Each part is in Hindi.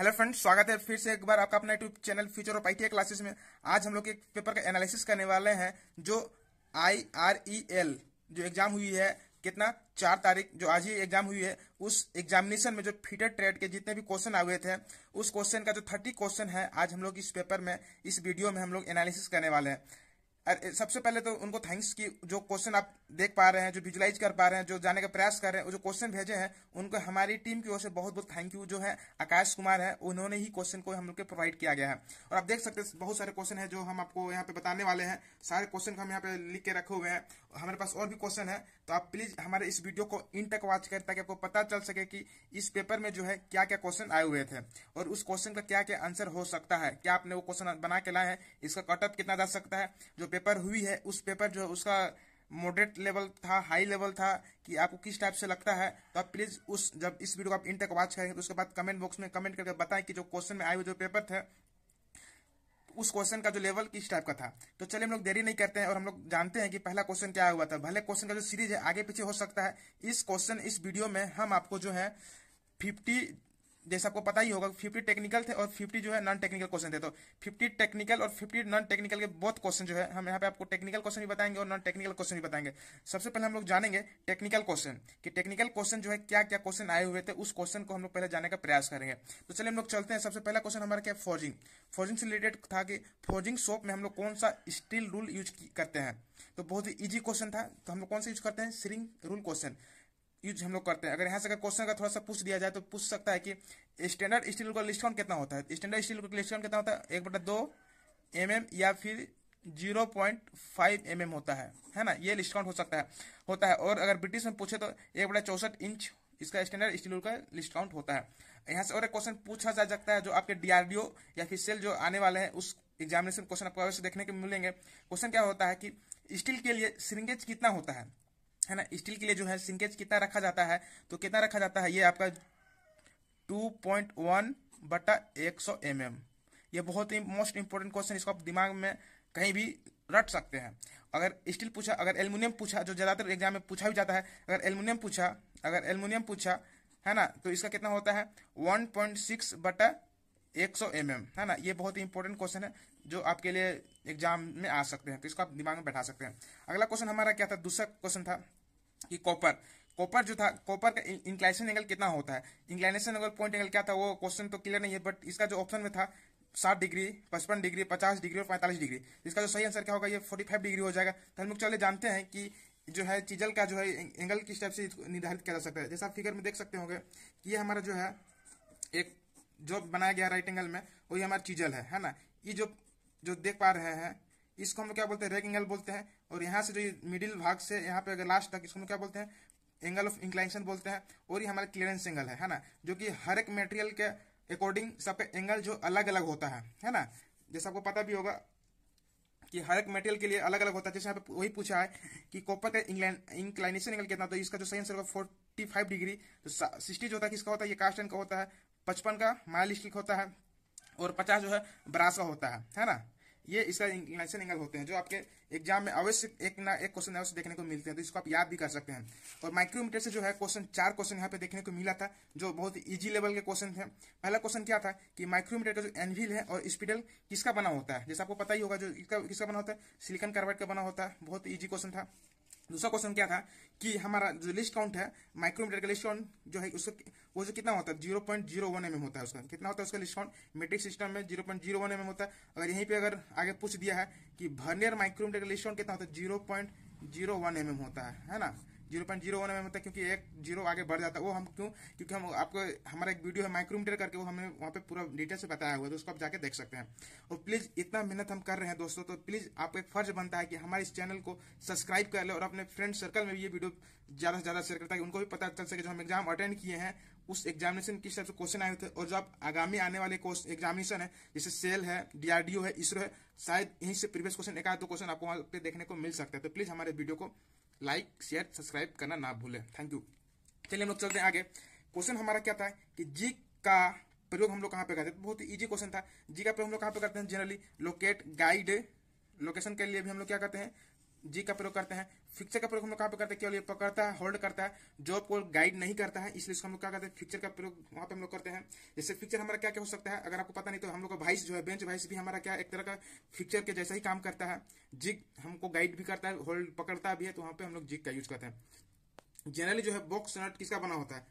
हेलो फ्रेंड्स स्वागत है फिर से एक बार आपका अपना YouTube channel future of I classes में आज हम लोग एक पेपर का एनालिसिस करने वाले हैं जो आई आर ई एल जो एग्जाम हुई है कितना चार तारीख जो आज ही एग्जाम हुई है उस एग्जामिनेशन में जो फीटर ट्रेड के जितने भी क्वेश्चन आए हुए थे उस क्वेश्चन का जो थर्टी क्वेश्चन है आज हम लोग इस पेपर में इस वीडियो में हम लोग एनालिसिस करने वाले हैं सबसे पहले तो उनको थैंक्स की जो क्वेश्चन आप देख पा रहे हैं जो विजुलाइज कर पा रहे हैं जो जाने का प्रयास कर रहे हैं जो क्वेश्चन भेजे हैं उनको हमारी टीम की ओर से बहुत बहुत थैंक यू जो है आकाश कुमार है उन्होंने ही क्वेश्चन को हम लोग के प्रोवाइड किया गया है और आप देख सकते हैं बहुत सारे क्वेश्चन है जो हम आपको यहाँ पे बताने वाले हैं सारे क्वेश्चन को हम यहाँ पे लिख के रखे हुए हैं हमारे पास और भी क्वेश्चन है तो आप प्लीज हमारे इस वीडियो को इन तक वॉच करें ताकि आपको पता चल सके कि इस पेपर में जो है क्या क्या क्वेश्चन आए हुए थे और उस क्वेश्चन का क्या क्या आंसर हो सकता है क्या आपने वो क्वेश्चन बना के लाए हैं इसका कटअप कितना जा सकता है जो पेपर पेपर हुई है उस पेपर जो है उसका मॉडरेट लेवल था हाई लेवल था कि आपको किस टाइप से लगता है तो आप प्लीज उस जब इस वीडियो को आप इन तक वॉच करेंगे तो उसके बाद कमेंट बॉक्स में कमेंट करके बताएं कि जो क्वेश्चन में आए हुए जो पेपर थे उस क्वेश्चन का जो लेवल किस टाइप का था तो चलिए हम लोग देरी नहीं करते हैं और हम लोग जानते हैं कि पहला क्वेश्चन क्या हुआ था भले क्वेश्चन का जो सीरीज है आगे पीछे हो सकता है इस क्वेश्चन इस वीडियो में हम आपको जो है फिफ्टी जैसे आपको पता ही होगा फिफ्टी टेक्निकल थे और फिफ्टी जो है नॉन टेक्निकल क्वेश्चन थे तो फिफ्टी टेक्निकल और फिफ्टी नॉन टेक्निकल के बहुत क्वेश्चन जो है हम यहाँ पे आपको टेक्निकल क्वेश्चन भी बताएंगे और नॉन टेक्निकल क्वेश्चन भी बताएंगे सबसे पहले हम लोग जानेंगे टेक्निकल क्वेश्चन कि टेक्निकल क्वेश्चन जो है क्या क्या क्वेश्चन आए हुए थे उस क्वेश्चन को हम लोग पहले जाने का प्रयास करेंगे तो चलिए हम लोग चलते हैं सबसे पहला क्वेश्चन हमारा क्या फोर्जिंग फोर्जिंग से रिलेटेड था कि फोर्जिंग शॉप में हम लोग कौन सा स्टील रूल यूज करते हैं तो बहुत ही ईजी क्वेश्चन था तो हम लोग कौन सा यूज करते हैं सिरिंग रूल क्वेश्चन यूज हम लोग करते हैं अगर यहाँ से अगर क्वेश्चन का थोड़ा सा पूछ दिया जाए तो पूछ सकता है कि स्टैंडर्ड स्टील का लिस्ट कितना होता है स्टैंडर्ड स्टील का लिस्ट कितना होता है एक बटा दो एम mm या फिर zero point five M mm M होता है है ना ये डिस्काउंट हो सकता है होता है और अगर ब्रिटिश में पूछे तो एक बटा चौसठ इंच इसका स्टैंडर्ड स्टील का लिस्ट काउंट होता है यहाँ से और एक क्वेश्चन पूछा जा सकता है जो आपके डीआरडीओ या फिर सेल जो आने वाले हैं उस एग्जामिनेशन क्वेश्चन आपको अवश्य देखने को मिलेंगे क्वेश्चन क्या होता है कि स्टील के लिए सिरिंगेज कितना होता है है ना स्टील के लिए जो है सिंकेज कितना रखा जाता है तो कितना रखा जाता है ये आपका टू पॉइंट वन बटा एक सौ एम एम ये बहुत ही मोस्ट इंपॉर्टेंट क्वेश्चन इसको आप दिमाग में कहीं भी रट सकते हैं अगर स्टील पूछा अगर एल्यूमिनियम पूछा जो ज़्यादातर एग्जाम में पूछा भी जाता है अगर एल्यूमिनियम पूछा अगर एल्यूमिनियम पूछा है ना तो इसका कितना होता है वन पॉइंट सिक्स बटा एक सौ एम एम है ना ये बहुत ही इंपॉर्टेंट क्वेश्चन है जो आपके लिए एग्जाम में आ सकते हैं तो इसको आप दिमाग में बैठा सकते हैं अगला क्वेश्चन हमारा क्या था दूसरा क्वेश्चन था कि कॉपर कॉपर जो था कॉपर का इंक्लाइनेशन एंगल कितना होता है इंक्लाइनेशन एंगल पॉइंट एंगल क्या था वो क्वेश्चन तो क्लियर नहीं है बट इसका जो ऑप्शन में था सात डिग्री पचपन डिग्री पचास डिग्री और पैंतालीस डिग्री इसका जो सही आंसर क्या होगा ये फोर्टी फाइव डिग्री हो जाएगा तो हम लोग चले जानते हैं कि जो है चीजल का जो है एंगल किस टाइप से निर्धारित किया जा सकता है जैसा आप फिगर में देख सकते होंगे कि ये हमारा जो है एक जो बनाया गया राइट एंगल में वही हमारा चीजल है है ना ये जो जो देख पा रहे हैं इसको हम क्या बोलते हैं रेग एंगल बोलते हैं और यहाँ से जो मिडिल भाग से यहाँ पे अगर लास्ट तक इसको हम क्या बोलते हैं एंगल ऑफ इंक्लाइनेशन बोलते हैं और ये हमारा क्लियरेंस एंगल है है ना जो कि हर एक मटेरियल के अकॉर्डिंग सबका एंगल जो अलग अलग होता है है ना जैसे आपको पता भी होगा कि हर एक मटेरियल के लिए अलग अलग होता है जैसे यहाँ पे वही पूछा है कि कॉपर का इंक्लाइनेशन एंगल कितना तो इसका जो सही आंसर होगा फोर्टी फाइव डिग्री तो सिक्सटी जो होता है किसका होता है ये कास्ट का होता है पचपन का माइल स्टील होता है और पचास जो है ब्रास का होता है है ना ये इसका इंक्लाइनेशन एंगल होते हैं जो आपके एग्जाम में अवश्य एक ना एक क्वेश्चन अवश्य देखने को मिलते हैं तो इसको आप याद भी कर सकते हैं और माइक्रोमीटर से जो है क्वेश्चन चार क्वेश्चन यहाँ पे देखने को मिला था जो बहुत इजी लेवल के क्वेश्चन थे पहला क्वेश्चन क्या था कि माइक्रोमीटर का जो एनविल है और स्पीडल किसका बना होता है जैसे आपको पता ही होगा जो किसका किसका बना होता है सिलिकन कार्बाइड का बना होता है बहुत ईजी क्वेश्चन था दूसरा क्वेश्चन क्या था कि हमारा जो लिस्ट काउंट है माइक्रोमीटर का लिस्ट काउंट जो है उसका वो जो कितना होता है zero point zero one M होता है उसका कितना होता है उसका लिस्ट काउंट मेट्रिक सिस्टम में zero point zero one M होता है अगर यहीं पे अगर आगे पूछ दिया है कि भर्नियर माइक्रोमीटर का लिस्ट काउंट कितना होता है zero point zero one M होता है है ना zero point zero one M होता है क्योंकि एक जीरो आगे बढ़ जाता है वो हम क्यों क्योंकि हम आपको हमारा एक वीडियो है माइक्रोमीटर करके वो हमें वहाँ पे पूरा डिटेल से बताया हुआ है तो उसको आप जाके देख सकते हैं और प्लीज इतना मेहनत हम कर रहे हैं दोस्तों तो प्लीज आपको एक फर्ज बनता है कि हमारे इस चैनल को सब्सक्राइब कर ले और अपने फ्रेंड सर्कल में भी ये वीडियो ज्यादा से ज्यादा शेयर करता है उनको भी पता चल सके जो हम एग्जाम अटेंड किए हैं उस एग्जामिनेशन किस तरह से क्वेश्चन आए थे और जो आगामी आने वाले एग्जामिनेशन है जैसे सेल है डीआरडीओ है इसरो है शायद यहीं से प्रीवियस क्वेश्चन एक आध दो क्वेश्चन आपको वहाँ पे देखने को मिल सकता है तो प्लीज हमारे वीडियो को लाइक शेयर सब्सक्राइब करना ना भूलें थैंक यू चलिए हम लोग चलते हैं आगे क्वेश्चन हमारा क्या था कि जी का प्रयोग हम लोग कहाँ पे करते हैं बहुत ही इजी क्वेश्चन था जी का प्रयोग हम लोग कहाँ पे करते हैं जनरली लोकेट गाइड लोकेशन के लिए भी हम लोग क्या करते हैं जी का प्रयोग करते हैं फिक्चर का प्रयोग हम लोग कहाँ पे करते हैं केवल ये पकड़ता है होल्ड करता है जॉब को गाइड नहीं करता है इसलिए हम लोग क्या करते हैं फिक्चर का प्रयोग वहां पे हम लोग करते हैं जैसे फिक्चर हमारा क्या क्या हो सकता है अगर आपको पता नहीं तो हम लोग का वाइस जो है बेंच वाइस भी हमारा क्या एक तरह का फिक्चर के जैसा ही काम करता है जिग हमको गाइड भी करता है होल्ड पकड़ता भी है तो वहां पर हम लोग जिग का यूज करते हैं जनरली जो है बॉक्स नट किसका बना होता है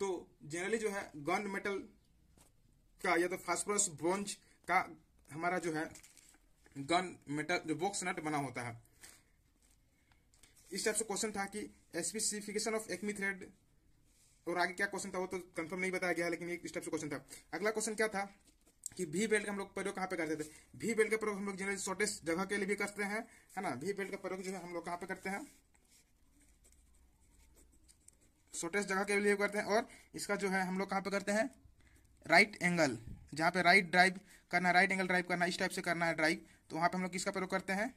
तो जनरली जो है गन मेटल का या तो फास्फोरस ब्रॉन्ज का हमारा जो है गन मेटल जो बॉक्स नट बना होता है इस टाइप से क्वेश्चन था कि स्पेसिफिकेशन ऑफ एक्मी थ्रेड और आगे क्या क्वेश्चन था वो तो कंफर्म नहीं बताया गया लेकिन इस टाइप से क्वेश्चन था अगला क्वेश्चन क्या था कि भी बेल्ट का हम लोग प्रयोग कहाँ पे करते थे भी बेल्ट का प्रयोग हम लोग जनरली शॉर्टेस्ट जगह के लिए भी करते हैं है ना भी बेल्ट का प्रयोग जो है हम लोग कहाँ पे करते हैं शॉर्टेस्ट जगह के लिए करते हैं और इसका जो है हम लोग कहाँ पे करते हैं राइट एंगल जहाँ पे राइट ड्राइव करना राइट एंगल ड्राइव करना इस टाइप से करना है ड्राइव तो वहाँ पे हम लोग किसका प्रयोग करते हैं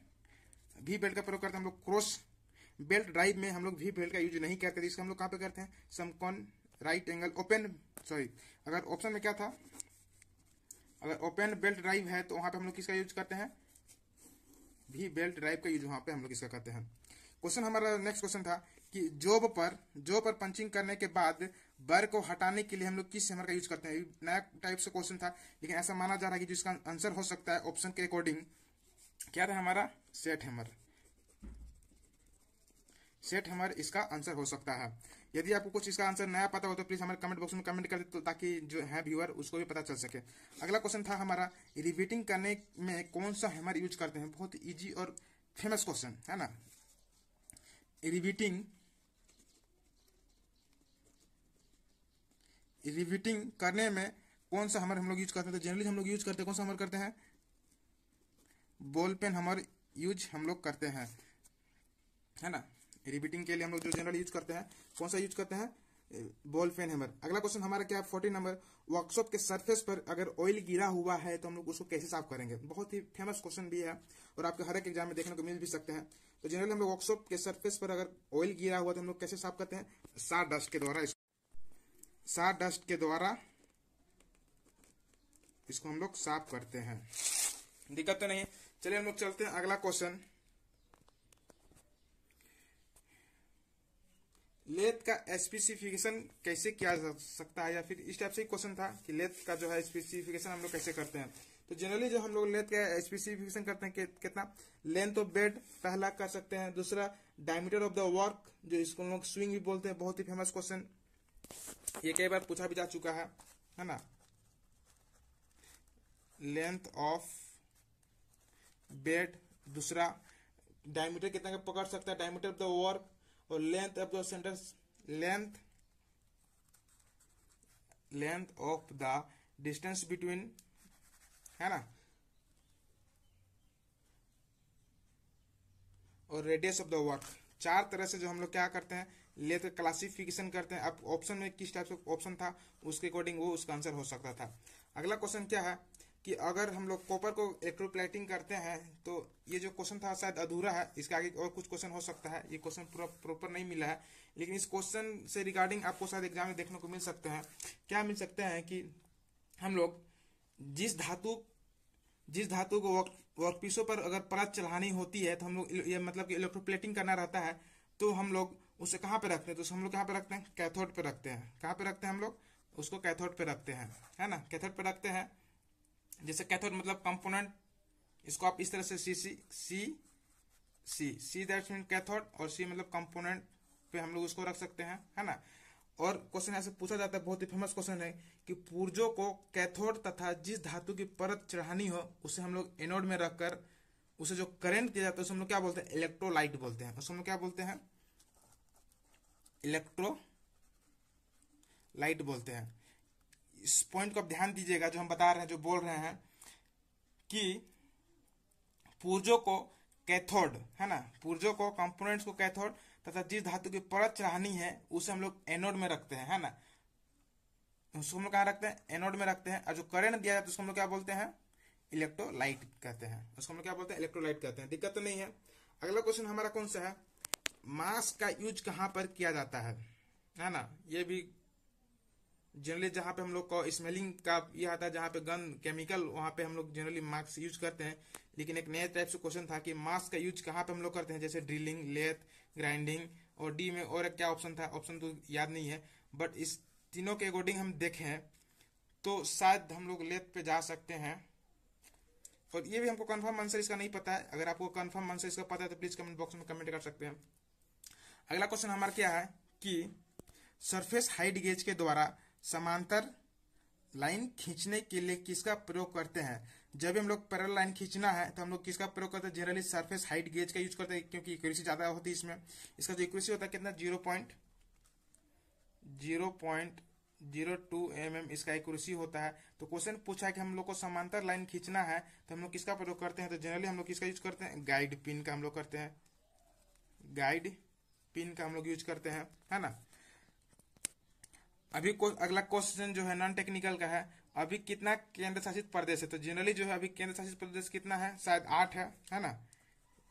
भी बेल्ट का प्रयोग करते हैं हम लोग क्रॉस बेल्ट ड्राइव में हम लोग वी बेल्ट का यूज नहीं करते तो इसका हम लोग कहाँ पे करते हैं समकोन राइट एंगल ओपन सॉरी अगर ऑप्शन में क्या था अगर ओपन बेल्ट ड्राइव है तो वहां पे हम लोग किसका यूज करते हैं वी बेल्ट ड्राइव का यूज वहां पे हम लोग इसका करते हैं क्वेश्चन हमारा नेक्स्ट क्वेश्चन था कि जॉब पर जॉब पर पंचिंग करने के बाद बर को हटाने के लिए हम लोग किस हेमर का यूज करते हैं नया टाइप से क्वेश्चन था लेकिन ऐसा माना जा रहा है कि जिसका आंसर हो सकता है ऑप्शन के अकॉर्डिंग क्या था हमारा सेट हेमर सेट हमारे इसका आंसर हो सकता है यदि आपको कुछ इसका आंसर नया पता हो तो प्लीज हमारे कमेंट बॉक्स में कमेंट कर दे तो ताकि जो है व्यूअर उसको भी पता चल सके अगला क्वेश्चन था हमारा रिपीटिंग करने में कौन सा हैमर यूज करते हैं बहुत ईजी और फेमस क्वेश्चन है ना रिपीटिंग रिपीटिंग करने में कौन सा हमर हम लोग यूज करते हैं तो जनरली हम लोग यूज करते हैं कौन सा हमर करते हैं बॉल पेन हमर यूज हम लोग करते हैं है ना रिबीटिंग के लिए हम लोग जो जनरल यूज करते हैं कौन सा यूज करते हैं बॉल पेन हैमर अगला क्वेश्चन हमारा क्या है फोर्टीन नंबर वर्कशॉप के सरफेस पर अगर ऑयल गिरा हुआ है तो हम लोग उसको कैसे साफ करेंगे बहुत ही फेमस क्वेश्चन भी है और आपके हर एक एग्जाम में देखने को मिल भी सकते हैं तो जनरली हम लोग वर्कशॉप के सरफेस पर अगर ऑयल गिरा हुआ तो हम लोग कैसे साफ करते हैं सार डस्ट के द्वारा सार डस्ट के द्वारा इसको हम लोग साफ करते हैं दिक्कत तो नहीं चलिए हम लोग चलते हैं अगला क्वेश्चन लेथ का स्पेसिफिकेशन कैसे किया जा सकता है या फिर इस टाइप से क्वेश्चन था कि लेथ का जो है स्पेसिफिकेशन हम लोग कैसे करते हैं तो जनरली जो हम लोग लेथ का स्पेसिफिकेशन करते हैं कितना लेंथ ऑफ बेड पहला कर सकते हैं दूसरा डायमीटर ऑफ द वर्क जो इसको लोग स्विंग भी बोलते हैं बहुत ही फेमस क्वेश्चन ये कई बार पूछा भी जा चुका है है ना लेंथ ऑफ बेड दूसरा डायमीटर कितना पकड़ सकता है डायमीटर ऑफ द वर्क और length of the centres length length of the distance between है ना और रेडियस ऑफ द वर्क चार तरह से जो हम लोग क्या करते हैं लेते क्लासिफिकेशन करते हैं अब ऑप्शन में किस टाइप से ऑप्शन था उसके अकॉर्डिंग वो उसका आंसर हो सकता था अगला क्वेश्चन क्या है कि अगर हम लोग कॉपर को एक्रोप्लेटिंग करते हैं तो ये जो क्वेश्चन था शायद अधूरा है इसके आगे और कुछ क्वेश्चन हो सकता है ये क्वेश्चन पूरा प्रॉपर नहीं मिला है लेकिन इस क्वेश्चन से रिगार्डिंग आपको शायद एग्जाम में देखने को मिल सकते हैं क्या मिल सकते हैं कि हम लोग जिस धातु जिस धातु को वर्क वर्कपीसों पर अगर परत चढ़ानी होती है तो हम लोग ये मतलब कि इलेक्ट्रोप्लेटिंग करना रहता है तो हम लोग उसे कहाँ पे रखते हैं तो हम लोग कहाँ पे रखते हैं कैथोड पे रखते हैं कहाँ पे रखते हैं हम लोग उसको कैथोड पे रखते हैं है ना कैथोड पे रखते हैं जैसे कैथोड मतलब कंपोनेंट इसको आप इस तरह से C C C C C that mean cathode और सी मतलब कंपोनेंट पे हम लोग उसको रख सकते हैं है ना और क्वेश्चन ऐसे पूछा जाता है बहुत ही फेमस क्वेश्चन है कि पूर्जो को कैथोड तथा जिस धातु की परत चढ़ानी हो उसे हम लोग एनोड में रखकर उसे जो करंट दिया जाता है उसे हम लोग क्या बोलते हैं इलेक्ट्रोलाइट बोलते हैं तो उसे हम लोग क्या बोलते हैं इलेक्ट्रो लाइट बोलते हैं इस पॉइंट को आप ध्यान दीजिएगा जो हम बता रहे हैं जो बोल रहे हैं कि पूर्जों को कैथोड है ना पूर्जों को कंपोनेंट्स को कैथोड तथा जिस धातु की परत चढ़ानी है उसे हम लोग एनोड में रखते हैं है ना उसको हम लोग कहा रखते हैं एनोड में रखते हैं और जो करंट दिया जाता है उसको हम लोग क्या बोलते हैं इलेक्ट्रोलाइट कहते हैं उसको हम लोग क्या बोलते हैं इलेक्ट्रोलाइट कहते हैं दिक्कत तो नहीं है अगला क्वेश्चन हमारा कौन सा है मास का यूज कहाँ पर किया जाता है है ना ये भी जनरली जहां पे हम लोग को स्मेलिंग का ये आता है जहां पे गन केमिकल वहां पे हम लोग जनरली मास्क यूज करते हैं लेकिन एक नया टाइप से क्वेश्चन था कि मास्क का यूज कहाँ पे हम लोग करते हैं जैसे ड्रिलिंग लेथ ग्राइंडिंग और डी में और एक क्या ऑप्शन था ऑप्शन तो याद नहीं है बट इस तीनों के अकॉर्डिंग हम देखें तो शायद हम लोग लेथ पे जा सकते हैं और ये भी हमको कन्फर्म आंसर इसका नहीं पता है अगर आपको कन्फर्म आंसर इसका पता है तो प्लीज कमेंट बॉक्स में कमेंट कर सकते हैं अगला क्वेश्चन हमारा क्या है कि सरफेस हाइट गेज के द्वारा समांतर लाइन खींचने के लिए किसका प्रयोग करते हैं जब हम लोग पैरल लाइन खींचना है तो हम लोग किसका प्रयोग करते हैं जनरली सरफेस हाइट गेज का यूज करते हैं क्योंकि इक्वेसी ज्यादा होती है इसमें इसका जो इक्वेसी होता है कितना zero point zero point zero two M M इसका एक्यूरेसी होता है तो क्वेश्चन पूछा है कि हम लोग को समांतर लाइन खींचना है तो हम लोग किसका प्रयोग करते हैं तो जनरली हम लोग किसका यूज करते हैं गाइड पिन का हम लोग करते हैं गाइड पिन का हम लोग यूज करते हैं है ना अभी को, अगला क्वेश्चन जो है नॉन टेक्निकल का है अभी कितना केंद्र शासित प्रदेश है तो जनरली जो है अभी केंद्र शासित प्रदेश कितना है शायद आठ है है ना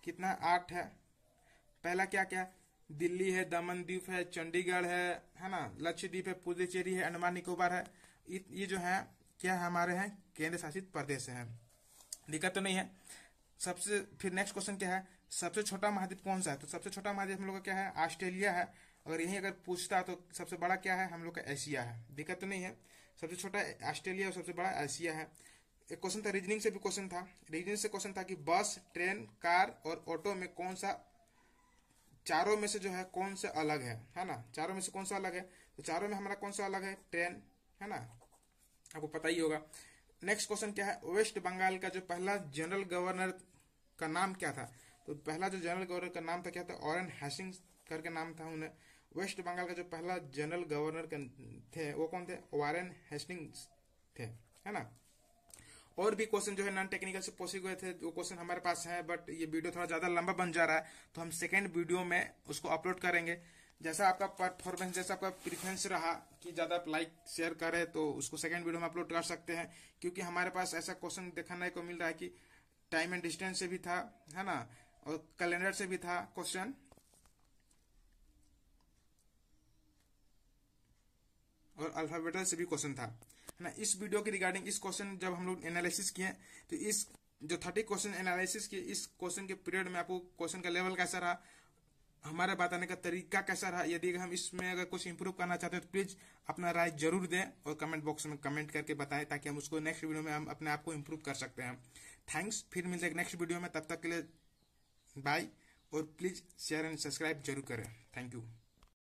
कितना आठ है पहला क्या क्या दिल्ली है दमन द्वीप है चंडीगढ़ है है ना लक्षद्वीप है पुदुचेरी है अंडमान निकोबार है ये जो है क्या है हमारे हैं केंद्र शासित प्रदेश है दिक्कत तो नहीं है सबसे फिर नेक्स्ट क्वेश्चन क्या है सबसे छोटा महाद्वीप कौन सा है तो सबसे छोटा महाद्वीप हम लोग का क्या है ऑस्ट्रेलिया है अगर यही अगर पूछता तो सबसे बड़ा क्या है हम लोग का एशिया है दिक्कत तो नहीं है सबसे छोटा ऑस्ट्रेलिया और सबसे बड़ा एशिया है एक क्वेश्चन था रीजनिंग से भी क्वेश्चन था रीजनिंग से क्वेश्चन था कि बस ट्रेन कार और ऑटो में कौन सा चारों में से जो है कौन सा अलग है है ना चारों में से कौन सा अलग है तो चारों में हमारा कौन सा अलग है ट्रेन है ना आपको पता ही होगा नेक्स्ट क्वेश्चन क्या है वेस्ट बंगाल का जो पहला जनरल गवर्नर का नाम क्या था तो पहला जो जनरल गवर्नर का नाम था क्या था ऑरन हैसिंग करके नाम था उन्हें वेस्ट बंगाल का जो पहला जनरल गवर्नर थे वो कौन थे वारेन हेस्टिंग्स थे है ना और भी क्वेश्चन जो है नॉन टेक्निकल से पॉसिबल हुए थे वो क्वेश्चन हमारे पास है बट ये वीडियो थोड़ा ज्यादा लंबा बन जा रहा है तो हम सेकेंड वीडियो में उसको अपलोड करेंगे जैसा आपका परफॉर्मेंस जैसा आपका प्रिफरेंस रहा कि ज्यादा आप लाइक शेयर करें तो उसको सेकेंड वीडियो में अपलोड कर सकते हैं क्योंकि हमारे पास ऐसा क्वेश्चन दिखाने को मिल रहा है कि टाइम एंड डिस्टेंस से भी था है ना और कैलेंडर से भी था क्वेश्चन और अल्फाबेटल से भी क्वेश्चन था है ना इस वीडियो के रिगार्डिंग इस क्वेश्चन जब हम लोग एनालिसिस किए तो इस जो थर्टी क्वेश्चन एनालिसिस किए इस क्वेश्चन के पीरियड में आपको क्वेश्चन का लेवल कैसा रहा हमारा बताने का तरीका कैसा रहा यदि हम इसमें अगर कुछ इंप्रूव करना चाहते हैं तो प्लीज अपना राय जरूर दें और कमेंट बॉक्स में कमेंट करके बताएं ताकि हम उसको नेक्स्ट वीडियो में हम अपने आप को इम्प्रूव कर सकते हैं थैंक्स फिर मिलते हैं नेक्स्ट वीडियो में तब तक के लिए बाय और प्लीज शेयर एंड सब्सक्राइब जरूर करें थैंक यू